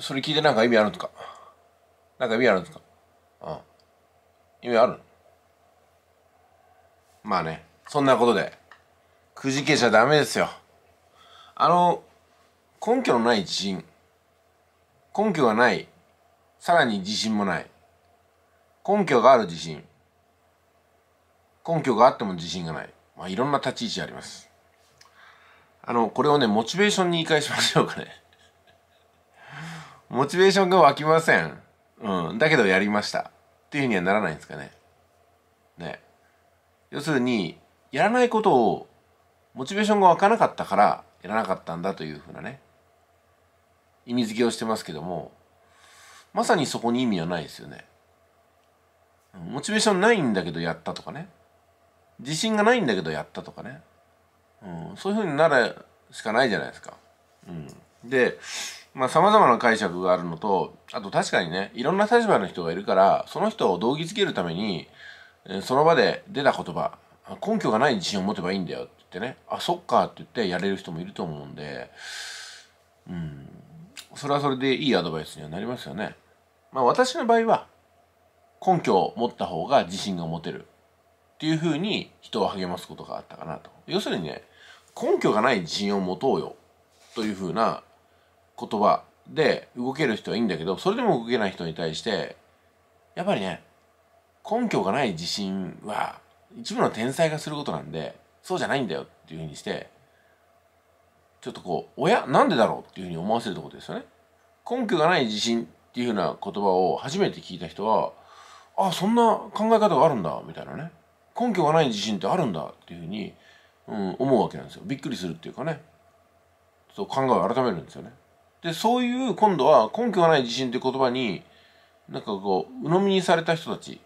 それ聞いてなんか意味あるんですかなんか意味あるんですかうん。意味あるまあね、そんなことで、くじけちゃダメですよ。あの、根拠のない自信。根拠がない。さらに自信もない。根拠がある自信。根拠があっても自信がない。まあ、いろんな立ち位置あります。あの、これをね、モチベーションに言い返しましょうかね。モチベーションが湧きません。うん。だけどやりました。っていうふうにはならないんですかね。ね。要するに、やらないことを、モチベーションが湧かなかったから、やらなかったんだというふうなね、意味付けをしてますけども、まさにそこに意味はないですよね。モチベーションないんだけどやったとかね。自信がないんだけどやったとかね。うん、そういうふうになるしかないじゃないですか。うん、で、まあ、様々な解釈があるのと、あと確かにね、いろんな立場の人がいるから、その人を動機づけるために、その場で出た言葉、根拠がない自信を持てばいいんだよって言ってね、あ、そっかって言ってやれる人もいると思うんで、うん、それはそれでいいアドバイスにはなりますよね。まあ私の場合は、根拠を持った方が自信が持てるっていうふうに人を励ますことがあったかなと。要するにね、根拠がない自信を持とうよというふうな言葉で動ける人はいいんだけどそれでも動けない人に対してやっぱりね根拠がない自信は一部の天才がすることなんでそうじゃないんだよっていうふうにしてちょっとこう「親なんでだろう?」っていうふうに思わせるところですよね。根拠がない自信っていうふうな言葉を初めて聞いた人は「あそんな考え方があるんだ」みたいなね根拠がない自信ってあるんだっていうふうに、うん、思うわけなんですよ。びっくりするっていうかね。そう考えを改めるんですよね。で、そういう今度は根拠がない自信って言葉に、なんかこう、鵜呑みにされた人たち、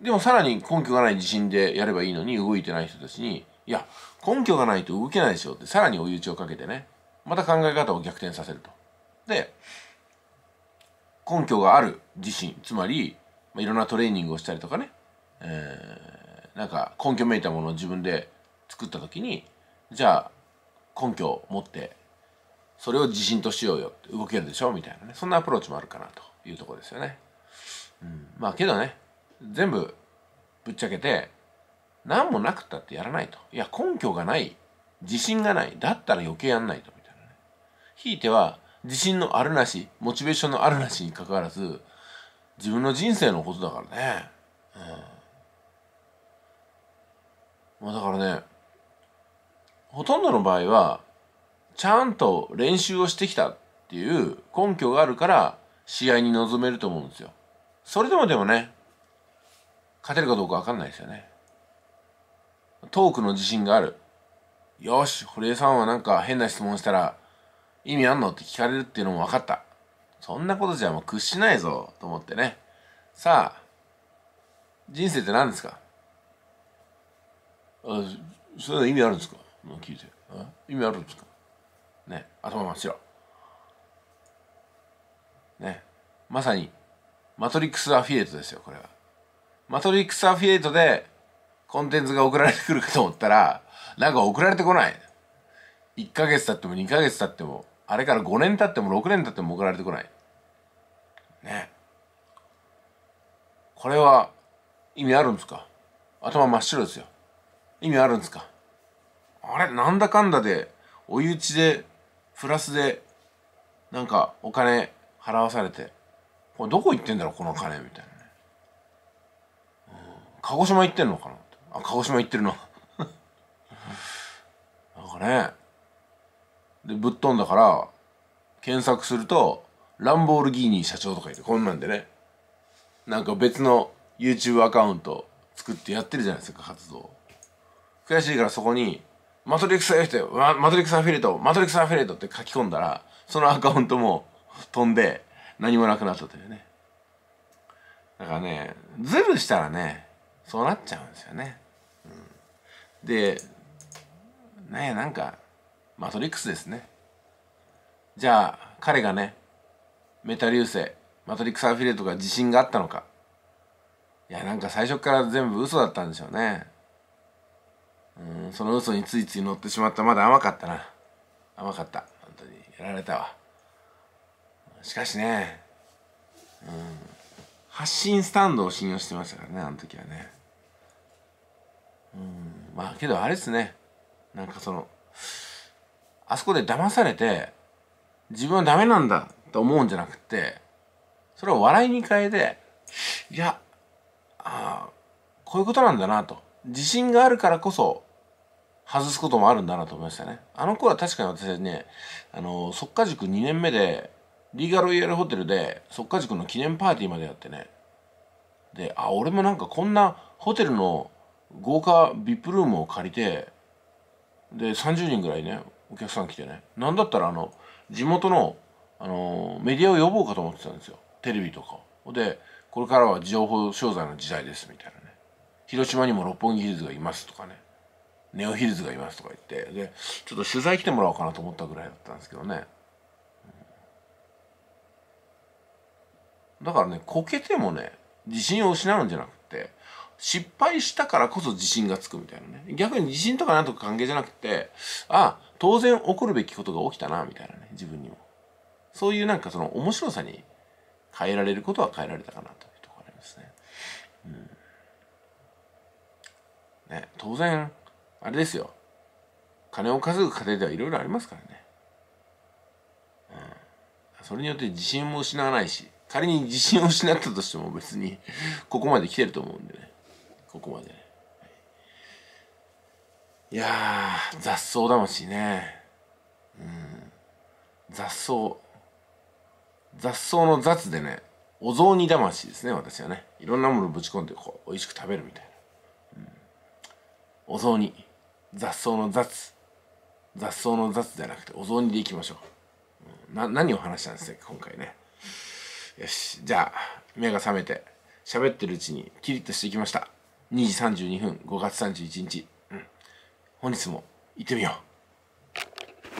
でもさらに根拠がない自信でやればいいのに動いてない人たちに、いや、根拠がないと動けないでしょってさらに追い打ちをかけてね、また考え方を逆転させると。で、根拠がある自信、つまり、まあ、いろんなトレーニングをしたりとかね、えー、なんか根拠めいたものを自分で作った時に、じゃあ根拠を持ってそれを自信としようよって動けるでしょみたいなねそんなアプローチもあるかなというとこですよね、うん、まあけどね全部ぶっちゃけて何もなくったってやらないといや根拠がない自信がないだったら余計やんないとみたいなねひいては自信のあるなしモチベーションのあるなしにかかわらず自分の人生のことだからね、うん、まあだからねほとんどの場合はちゃんと練習をしてきたっていう根拠があるから試合に臨めると思うんですよ。それでもでもね、勝てるかどうかわかんないですよね。トークの自信がある。よし、堀江さんはなんか変な質問したら意味あんのって聞かれるっていうのも分かった。そんなことじゃもう屈しないぞと思ってね。さあ、人生って何ですかあ、そういうの意味あるんですか聞いて。意味あるんですかね、頭真っ白。ね、まさに、マトリックスアフィリエイトですよ、これは。マトリックスアフィリエイトで、コンテンツが送られてくるかと思ったら、なんか送られてこない。1ヶ月経っても2ヶ月経っても、あれから5年経っても6年経っても送られてこない。ね。これは、意味あるんですか頭真っ白ですよ。意味あるんですかあれなんだかんだで、追い打ちでプラスでなんかお金払わされてこれどこ行ってんだろうこの金みたいなね、うん、鹿児島行ってんのかなあ鹿児島行ってるの なんかねでぶっ飛んだから検索するとランボルギーニ社長とか言ってこんなんでねなんか別の YouTube アカウント作ってやってるじゃないですか活動悔しいからそこにマトリックスアフィレート、マトリックスアフィリエイト、マトリックスアフィリエイトって書き込んだら、そのアカウントも飛んで何もなくなったというね。だからね、ズルしたらね、そうなっちゃうんですよね。うん、で、ねなんか、マトリックスですね。じゃあ、彼がね、メタ流星、マトリックスアフィリエイトが自信があったのか。いや、なんか最初から全部嘘だったんでしょうね。うんその嘘についつい乗ってしまったまだ甘かったな甘かった本当にやられたわしかしねうん発信スタンドを信用してましたからねあの時はねうんまあけどあれですねなんかそのあそこで騙されて自分はダメなんだと思うんじゃなくてそれを笑いに変えていやああこういうことなんだなと自信があるからこそ外すこともあるんだなと思いましたね。あの子は確かに私ね、あの、即家塾2年目で、リーガロイヤルホテルで即家塾の記念パーティーまでやってね。で、あ、俺もなんかこんなホテルの豪華 VIP ルームを借りて、で、30人ぐらいね、お客さん来てね。なんだったらあの、地元の、あの、メディアを呼ぼうかと思ってたんですよ。テレビとかで、これからは情報商材の時代ですみたいなね。広島にも六本木ヒルズがいますとかね。ネオヒルズがいますとか言ってでちょっと取材来てもらおうかなと思ったぐらいだったんですけどねだからねこけてもね自信を失うんじゃなくて失敗したからこそ自信がつくみたいなね逆に自信とかなんとか関係じゃなくてあ当然起こるべきことが起きたなみたいなね自分にもそういうなんかその面白さに変えられることは変えられたかなというところありますね、うん、ね当然あれですよ金を稼ぐ過程ではいろいろありますからね、うん、それによって自信も失わないし仮に自信を失ったとしても別に ここまで来てると思うんでねここまでね、い、やや雑草魂ねうん雑草雑草の雑でねお雑煮魂ですね私はねいろんなものぶち込んでこう美味しく食べるみたいな、うん、お雑煮雑草の雑雑草の雑じゃなくてお雑煮でいきましょうな何を話したんですか今回ねよしじゃあ目が覚めて喋ってるうちにキリッとしてきました2時32分5月31日、うん、本日も行ってみよう